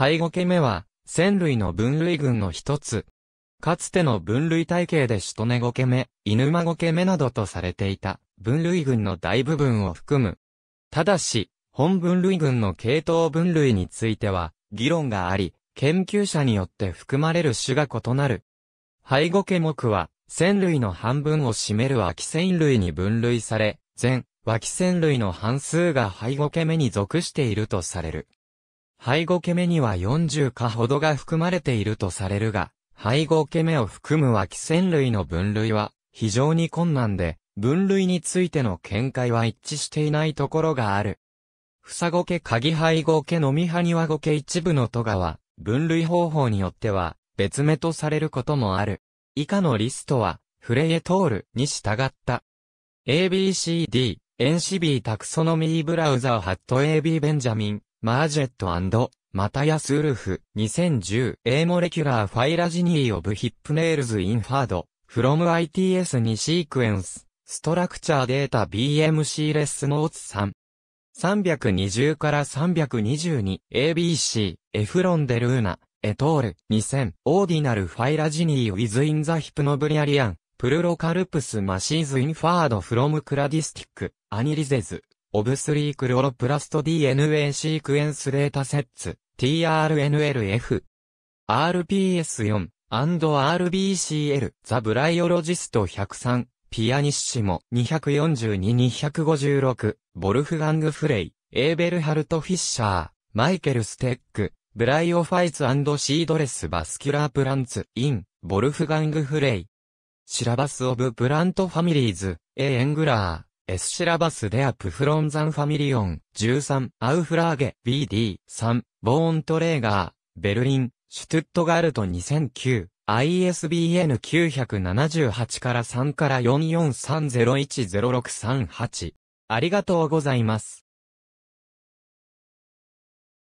ハイゴケ目は、線類の分類群の一つ。かつての分類体系でシトネゴケ目、ヌマゴケ目などとされていた、分類群の大部分を含む。ただし、本分類群の系統分類については、議論があり、研究者によって含まれる種が異なる。ハイゴケ目は、線類の半分を占める脇線類に分類され、全、脇線類の半数がハイゴケ目に属しているとされる。背後ケメには40かほどが含まれているとされるが、背後ケメを含む脇線類の分類は非常に困難で、分類についての見解は一致していないところがある。ふさごけハ背後ケのみはにわごけ一部の都がは、分類方法によっては、別名とされることもある。以下のリストは、フレエトールに従った。ABCD、NCB タクソノミーブラウザーハット AB ベンジャミン、マージェットマタヤス・ウルフ、2010、A モレキュラーファイラジニー・オブ・ヒップネイルズ・インファード、フロム・ ITS にシークエンス、ストラクチャーデータ BMC レッスノーツ3。320から322、ABC、エフロンデルーナ、エトール、2000、オーディナルファイラジニー・ウィズ・イン・ザ・ヒプノブリアリアン、プルロカルプス・マシーズ・インファード・フロム・クラディスティック、アニリゼズ。オブスリーク t e c h l o r DNA Sequence d セッツ、t r n l f RPS4 RBCL The Bryologist 103ピアニッシモ242-256ボルフガング・フレイエーベル・ハルト・フィッシャーマイケル・ステックブライオファイツシードレスバスキュラープランツイン、ボルフガングフレイ。シラバスオブプラントファミリーズ、エ・エングラー。エスシラバスデアプフロンザンファミリオン、13、アウフラーゲ、BD、3、ボーントレーガー、ベルリン、シュトゥットガルト2009、ISBN 978から3から4430106338。ありがとうございます。